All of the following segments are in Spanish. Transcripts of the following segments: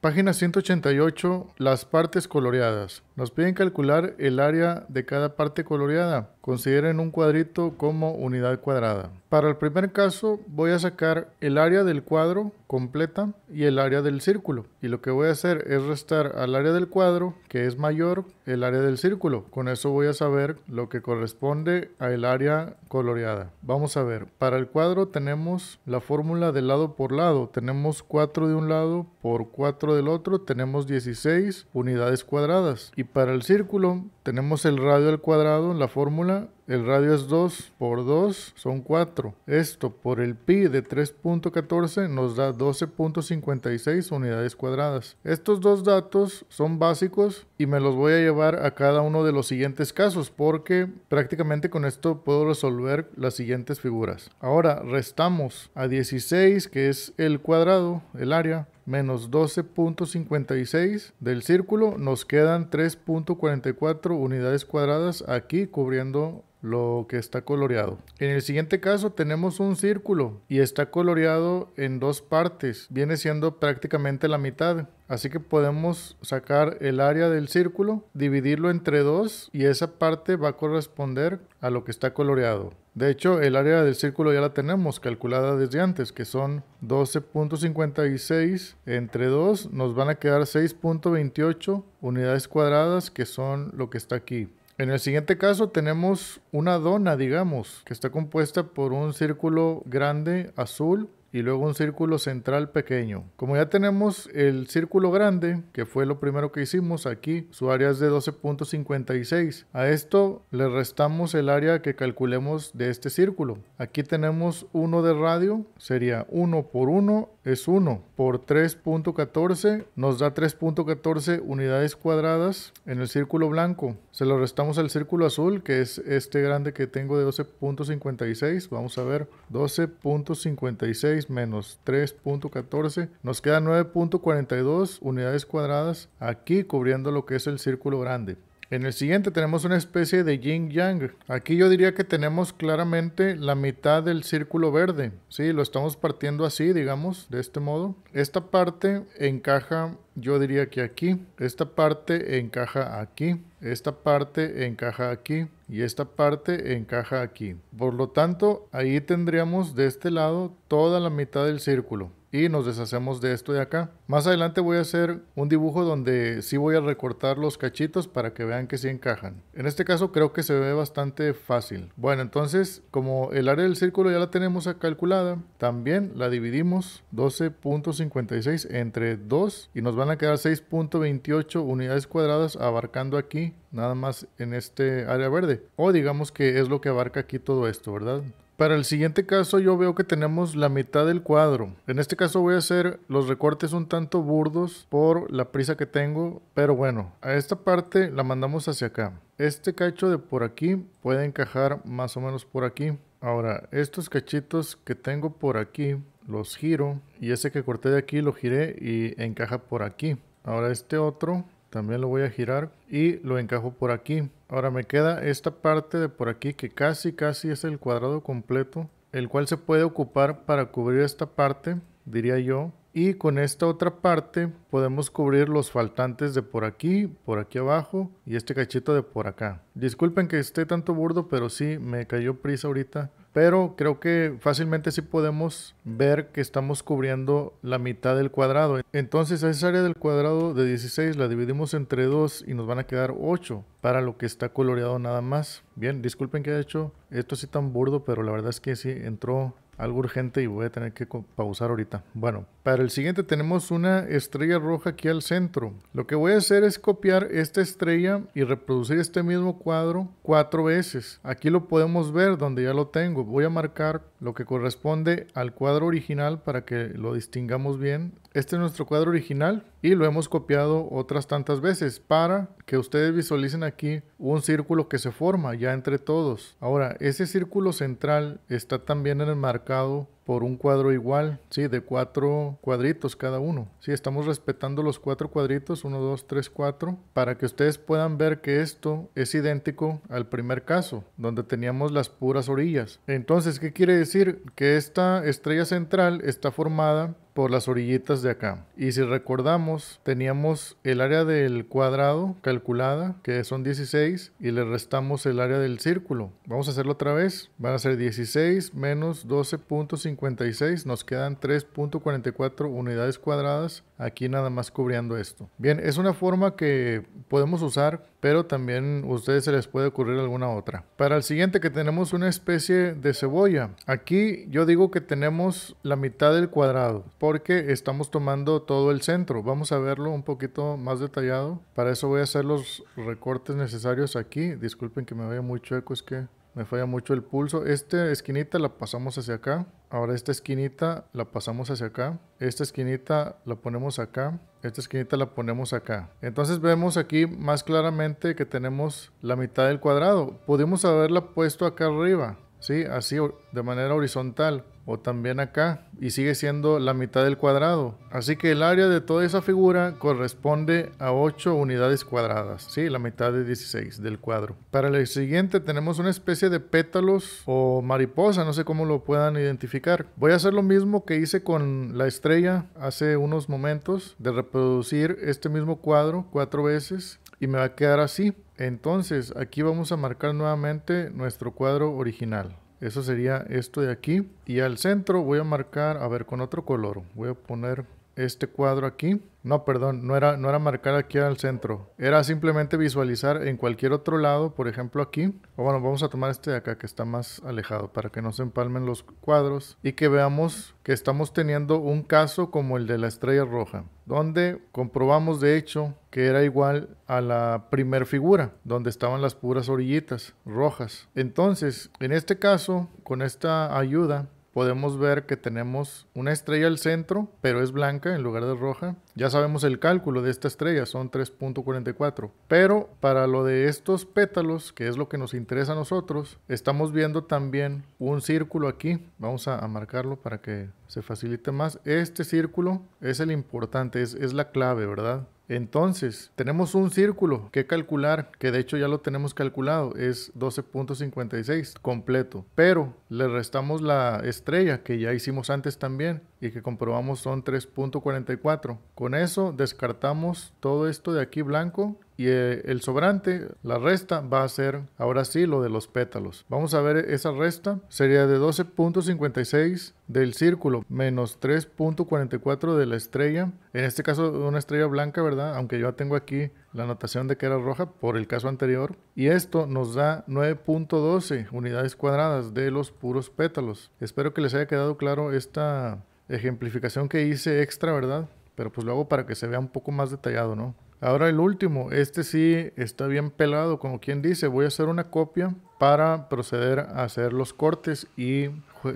Página 188, las partes coloreadas. Nos piden calcular el área de cada parte coloreada. Consideren un cuadrito como unidad cuadrada. Para el primer caso voy a sacar el área del cuadro completa y el área del círculo. Y lo que voy a hacer es restar al área del cuadro, que es mayor, el área del círculo. Con eso voy a saber lo que corresponde al área coloreada. Vamos a ver, para el cuadro tenemos la fórmula de lado por lado. Tenemos 4 de un lado por 4 del otro, tenemos 16 unidades cuadradas. Y para el círculo tenemos el radio al cuadrado, en la fórmula el radio es 2 por 2, son 4. Esto por el pi de 3.14 nos da 12.56 unidades cuadradas. Estos dos datos son básicos y me los voy a llevar a cada uno de los siguientes casos porque prácticamente con esto puedo resolver las siguientes figuras. Ahora restamos a 16 que es el cuadrado, el área, menos 12.56 del círculo, nos quedan 3.44 unidades cuadradas aquí cubriendo lo que está coloreado. En el siguiente caso tenemos un círculo y está coloreado en dos partes, viene siendo prácticamente la mitad. Así que podemos sacar el área del círculo, dividirlo entre dos y esa parte va a corresponder a lo que está coloreado. De hecho, el área del círculo ya la tenemos calculada desde antes, que son 12.56 entre 2, nos van a quedar 6.28 unidades cuadradas, que son lo que está aquí. En el siguiente caso tenemos una dona, digamos, que está compuesta por un círculo grande azul y luego un círculo central pequeño. Como ya tenemos el círculo grande, que fue lo primero que hicimos aquí, su área es de 12.56. A esto le restamos el área que calculemos de este círculo. Aquí tenemos 1 de radio, sería 1 por 1 es 1 por 3.14 nos da 3.14 unidades cuadradas en el círculo blanco. Se lo restamos al círculo azul que es este grande que tengo de 12.56. Vamos a ver 12.56 menos 3.14, nos queda 9.42 unidades cuadradas aquí cubriendo lo que es el círculo grande. En el siguiente tenemos una especie de yin yang. Aquí yo diría que tenemos claramente la mitad del círculo verde. Sí, lo estamos partiendo así, digamos, de este modo. Esta parte encaja, yo diría que aquí. Esta parte encaja aquí. Esta parte encaja aquí y esta parte encaja aquí. Por lo tanto, ahí tendríamos de este lado toda la mitad del círculo y nos deshacemos de esto de acá. Más adelante voy a hacer un dibujo donde sí voy a recortar los cachitos para que vean que sí encajan. En este caso creo que se ve bastante fácil. Bueno, entonces como el área del círculo ya la tenemos calculada, también la dividimos 12.56 entre 2 y nos van a quedar 6.28 unidades cuadradas abarcando aquí nada más en este área verde. O digamos que es lo que abarca aquí todo esto, ¿verdad? Para el siguiente caso yo veo que tenemos la mitad del cuadro. En este caso voy a hacer los recortes un tanto burdos por la prisa que tengo, pero bueno, a esta parte la mandamos hacia acá. Este cacho de por aquí puede encajar más o menos por aquí. Ahora, estos cachitos que tengo por aquí los giro y ese que corté de aquí lo giré y encaja por aquí. Ahora este otro también lo voy a girar y lo encajo por aquí ahora me queda esta parte de por aquí que casi casi es el cuadrado completo el cual se puede ocupar para cubrir esta parte diría yo y con esta otra parte podemos cubrir los faltantes de por aquí, por aquí abajo y este cachito de por acá. Disculpen que esté tanto burdo, pero sí me cayó prisa ahorita pero creo que fácilmente sí podemos ver que estamos cubriendo la mitad del cuadrado. Entonces esa área del cuadrado de 16 la dividimos entre 2 y nos van a quedar 8 para lo que está coloreado nada más. Bien, disculpen que haya hecho esto así tan burdo, pero la verdad es que sí entró algo urgente y voy a tener que pausar ahorita. Bueno, para el siguiente tenemos una estrella roja aquí al centro. Lo que voy a hacer es copiar esta estrella y reproducir este mismo cuadro cuatro veces. Aquí lo podemos ver donde ya lo tengo. Voy a marcar lo que corresponde al cuadro original para que lo distingamos bien. Este es nuestro cuadro original y lo hemos copiado otras tantas veces para que ustedes visualicen aquí un círculo que se forma ya entre todos. Ahora, ese círculo central está también en el marcado por un cuadro igual, sí, de cuatro cuadritos cada uno. Sí, estamos respetando los cuatro cuadritos, 1, 2, 3, 4, para que ustedes puedan ver que esto es idéntico al primer caso, donde teníamos las puras orillas. Entonces, ¿qué quiere decir? Que esta estrella central está formada por las orillitas de acá. Y si recordamos, teníamos el área del cuadrado calculada, que son 16, y le restamos el área del círculo. Vamos a hacerlo otra vez. Van a ser 16 menos 12.5 56 nos quedan 3.44 unidades cuadradas aquí nada más cubriendo esto. Bien, es una forma que podemos usar, pero también a ustedes se les puede ocurrir alguna otra. Para el siguiente que tenemos una especie de cebolla. Aquí yo digo que tenemos la mitad del cuadrado porque estamos tomando todo el centro. Vamos a verlo un poquito más detallado. Para eso voy a hacer los recortes necesarios aquí. Disculpen que me vaya muy eco, es que me falla mucho el pulso. Esta esquinita la pasamos hacia acá. Ahora esta esquinita la pasamos hacia acá. Esta esquinita la ponemos acá. Esta esquinita la ponemos acá. Entonces vemos aquí más claramente que tenemos la mitad del cuadrado. podemos haberla puesto acá arriba. ¿sí? Así de manera horizontal o también acá y sigue siendo la mitad del cuadrado. Así que el área de toda esa figura corresponde a 8 unidades cuadradas, ¿sí? La mitad de 16 del cuadro. Para el siguiente tenemos una especie de pétalos o mariposa, no sé cómo lo puedan identificar. Voy a hacer lo mismo que hice con la estrella hace unos momentos de reproducir este mismo cuadro cuatro veces y me va a quedar así. Entonces, aquí vamos a marcar nuevamente nuestro cuadro original. Eso sería esto de aquí. Y al centro voy a marcar, a ver, con otro color. Voy a poner este cuadro aquí. No, perdón, no era, no era marcar aquí al centro. Era simplemente visualizar en cualquier otro lado, por ejemplo aquí. O bueno, vamos a tomar este de acá que está más alejado para que no se empalmen los cuadros y que veamos que estamos teniendo un caso como el de la estrella roja, donde comprobamos de hecho que era igual a la primer figura, donde estaban las puras orillitas rojas. Entonces, en este caso, con esta ayuda, podemos ver que tenemos una estrella al centro, pero es blanca en lugar de roja. Ya sabemos el cálculo de esta estrella, son 3.44. Pero para lo de estos pétalos, que es lo que nos interesa a nosotros, estamos viendo también un círculo aquí. Vamos a, marcarlo para que se facilite más. Este círculo es el importante, es, es la clave, ¿verdad? Entonces, tenemos un círculo que calcular, que de hecho ya lo tenemos calculado, es 12.56 completo, pero le restamos la estrella que ya hicimos antes también y que comprobamos son 3.44. Con eso descartamos todo esto de aquí blanco y eh, el sobrante, la resta, va a ser ahora sí lo de los pétalos. Vamos a ver esa resta, sería de 12.56 del círculo menos 3.44 de la estrella, en este caso una estrella blanca, ¿verdad? Aunque yo tengo aquí la notación de que era roja por el caso anterior. Y esto nos da 9.12 unidades cuadradas de los puros pétalos. Espero que les haya quedado claro esta ejemplificación que hice extra, ¿verdad? Pero pues lo hago para que se vea un poco más detallado, ¿no? Ahora el último, este sí está bien pelado, como quien dice, voy a hacer una copia para proceder a hacer los cortes y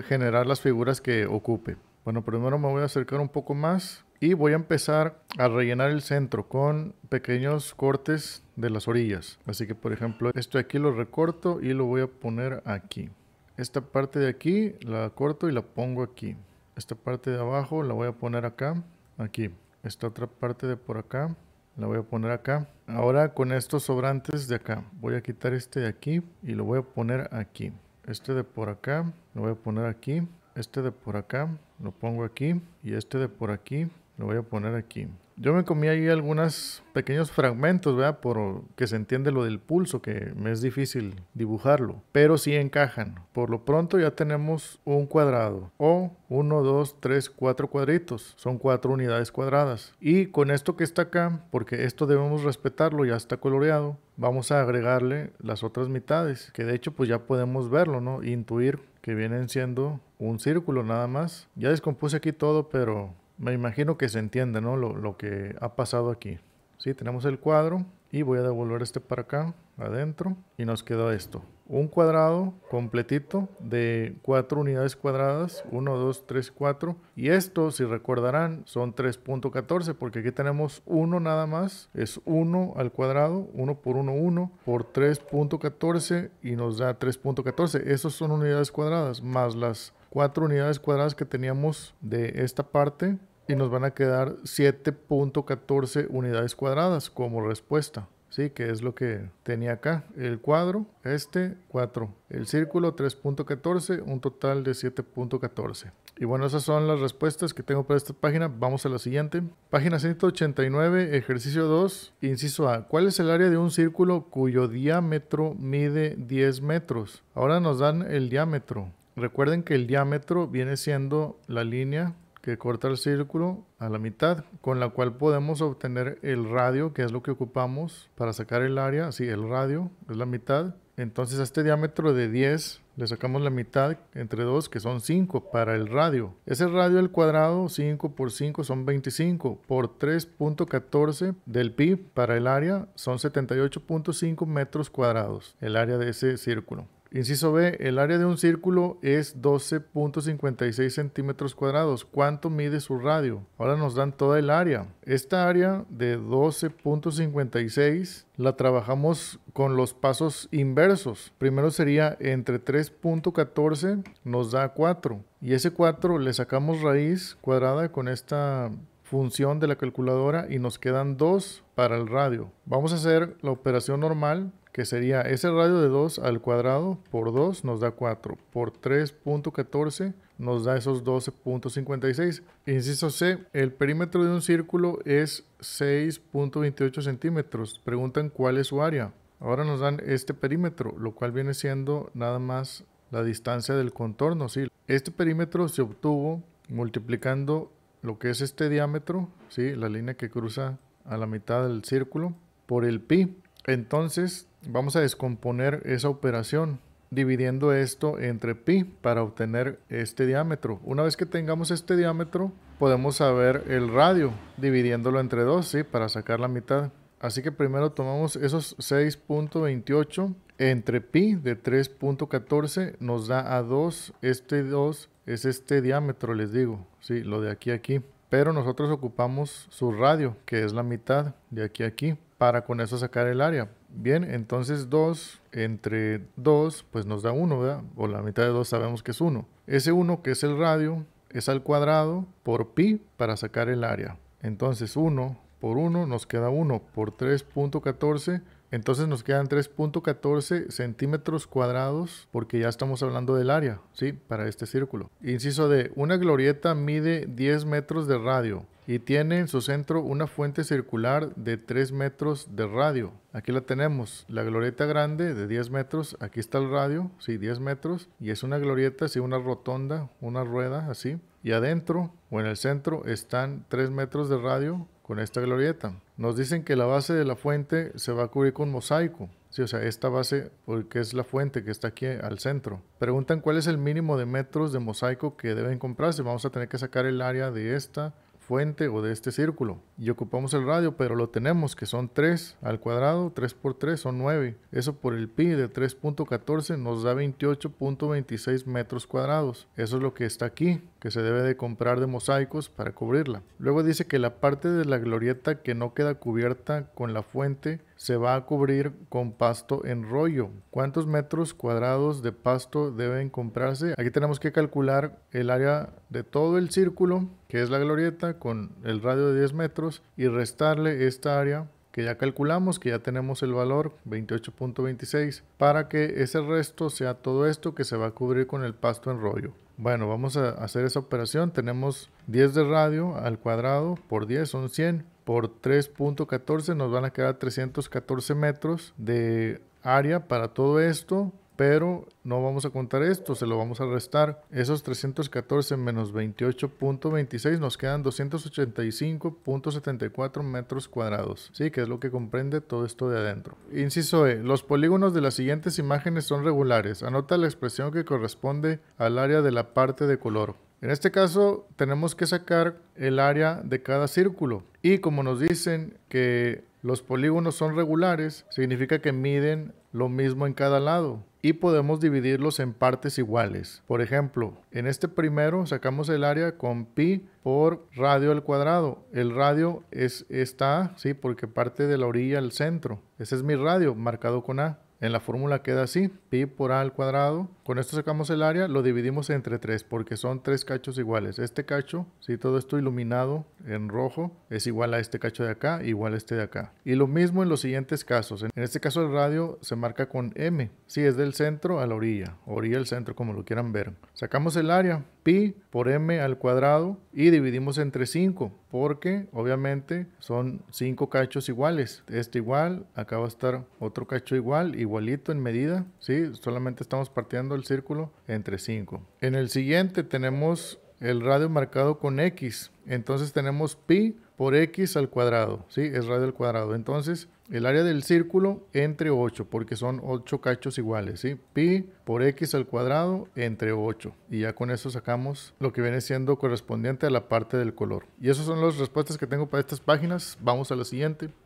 generar las figuras que ocupe. Bueno, primero me voy a acercar un poco más y voy a empezar a rellenar el centro con pequeños cortes de las orillas. Así que, por ejemplo, esto aquí lo recorto y lo voy a poner aquí. Esta parte de aquí la corto y la pongo aquí. Esta parte de abajo la voy a poner acá, aquí. Esta otra parte de por acá la voy a poner acá ah. ahora con estos sobrantes de acá voy a quitar este de aquí y lo voy a poner aquí este de por acá lo voy a poner aquí este de por acá lo pongo aquí y este de por aquí lo voy a poner aquí yo me comí ahí algunos pequeños fragmentos, ¿verdad? Por que se entiende lo del pulso, que me es difícil dibujarlo, pero sí encajan. Por lo pronto ya tenemos un cuadrado o 1, 2, 3, cuatro cuadritos. Son cuatro unidades cuadradas. Y con esto que está acá, porque esto debemos respetarlo, ya está coloreado, vamos a agregarle las otras mitades, que de hecho pues ya podemos verlo, ¿no? Intuir que vienen siendo un círculo nada más. Ya descompuse aquí todo, pero me imagino que se entiende, ¿no? Lo, que ha pasado aquí. Sí, tenemos el cuadro y voy a devolver este para acá, adentro, y nos queda esto. Un cuadrado completito de cuatro unidades cuadradas, 1, 2, 3, 4. Y esto, si recordarán, son 3.14, porque aquí tenemos 1 nada más, es 1 al cuadrado, 1 por 1, 1, por 3.14 y nos da 3.14. Esas son unidades cuadradas, más las 4 unidades cuadradas que teníamos de esta parte y nos van a quedar 7.14 unidades cuadradas como respuesta. Sí, que es lo que tenía acá. El cuadro, este, 4. El círculo, 3.14, un total de 7.14. Y bueno, esas son las respuestas que tengo para esta página. Vamos a la siguiente. Página 189, ejercicio 2, inciso A. ¿Cuál es el área de un círculo cuyo diámetro mide 10 metros? Ahora nos dan el diámetro. Recuerden que el diámetro viene siendo la línea que corta el círculo a la mitad, con la cual podemos obtener el radio, que es lo que ocupamos para sacar el área, Así, el radio es la mitad. Entonces a este diámetro de 10 le sacamos la mitad entre 2, que son 5 para el radio. Ese radio al cuadrado, 5 por 5 son 25, por 3.14 del pi para el área son 78.5 metros cuadrados, el área de ese círculo. Inciso B, el área de un círculo es 12.56 centímetros cuadrados. ¿Cuánto mide su radio? Ahora nos dan toda el área. Esta área de 12.56 la trabajamos con los pasos inversos. Primero sería entre 3.14 nos da 4. Y ese 4 le sacamos raíz cuadrada con esta función de la calculadora y nos quedan 2 para el radio. Vamos a hacer la operación normal que sería ese radio de 2 al cuadrado por 2 nos da 4, por 3.14 nos da esos 12.56. Inciso C, el perímetro de un círculo es 6.28 centímetros. Preguntan cuál es su área. Ahora nos dan este perímetro, lo cual viene siendo nada más la distancia del contorno. ¿sí? Este perímetro se obtuvo multiplicando lo que es este diámetro, ¿sí? la línea que cruza a la mitad del círculo, por el pi. Entonces vamos a descomponer esa operación dividiendo esto entre pi para obtener este diámetro. Una vez que tengamos este diámetro, podemos saber el radio dividiéndolo entre 2, ¿sí? Para sacar la mitad. Así que primero tomamos esos 6.28 entre pi de 3.14 nos da a 2. Este 2 es este diámetro, les digo, ¿sí? Lo de aquí a aquí. Pero nosotros ocupamos su radio, que es la mitad de aquí a aquí para con eso sacar el área. Bien, entonces 2 entre 2 pues nos da 1, ¿verdad? O la mitad de 2 sabemos que es 1. Ese 1 que es el radio es al cuadrado por pi para sacar el área. Entonces 1 por 1 nos queda 1 por 3.14 entonces nos quedan 3.14 centímetros cuadrados porque ya estamos hablando del área, ¿sí? Para este círculo. Inciso de Una glorieta mide 10 metros de radio y tiene en su centro una fuente circular de 3 metros de radio. Aquí la tenemos, la glorieta grande de 10 metros, aquí está el radio, sí, 10 metros, y es una glorieta, así una rotonda, una rueda, así, y adentro o en el centro están 3 metros de radio con esta glorieta. Nos dicen que la base de la fuente se va a cubrir con mosaico. Sí, o sea, esta base, porque es la fuente que está aquí al centro. Preguntan cuál es el mínimo de metros de mosaico que deben comprarse. Vamos a tener que sacar el área de esta fuente o de este círculo y ocupamos el radio pero lo tenemos que son 3 al cuadrado 3 por 3 son 9 eso por el pi de 3.14 nos da 28.26 metros cuadrados eso es lo que está aquí que se debe de comprar de mosaicos para cubrirla. Luego dice que la parte de la glorieta que no queda cubierta con la fuente se va a cubrir con pasto en rollo. ¿Cuántos metros cuadrados de pasto deben comprarse? Aquí tenemos que calcular el área de todo el círculo, que es la glorieta, con el radio de 10 metros y restarle esta área que ya calculamos, que ya tenemos el valor 28.26, para que ese resto sea todo esto que se va a cubrir con el pasto en rollo. Bueno, vamos a hacer esa operación. Tenemos 10 de radio al cuadrado por 10 son 100. Por 3.14 nos van a quedar 314 metros de área para todo esto pero no vamos a contar esto, se lo vamos a restar. Esos 314 menos 28.26 nos quedan 285.74 metros cuadrados, sí, que es lo que comprende todo esto de adentro. Inciso E, los polígonos de las siguientes imágenes son regulares. Anota la expresión que corresponde al área de la parte de color. En este caso tenemos que sacar el área de cada círculo y como nos dicen que los polígonos son regulares, significa que miden lo mismo en cada lado y podemos dividirlos en partes iguales. Por ejemplo, en este primero sacamos el área con pi por radio al cuadrado. El radio es esta ¿sí? porque parte de la orilla al centro. Ese es mi radio marcado con A. En la fórmula queda así, pi por a al cuadrado. Con esto sacamos el área, lo dividimos entre 3 porque son tres cachos iguales. Este cacho, si todo esto iluminado en rojo es igual a este cacho de acá, igual a este de acá. Y lo mismo en los siguientes casos. En este caso el radio se marca con M. Si sí, es del centro a la orilla, orilla al centro como lo quieran ver. Sacamos el área, pi por m al cuadrado y dividimos entre 5 porque obviamente son 5 cachos iguales. Este igual, acá va a estar otro cacho igual, igualito en medida, ¿sí? Solamente estamos partiendo el círculo entre 5. En el siguiente tenemos el radio marcado con X. Entonces tenemos pi por X al cuadrado, ¿sí? Es radio al cuadrado. Entonces, el área del círculo entre 8, porque son 8 cachos iguales, ¿sí? Pi por X al cuadrado entre 8. Y ya con eso sacamos lo que viene siendo correspondiente a la parte del color. Y esas son las respuestas que tengo para estas páginas. Vamos a la siguiente.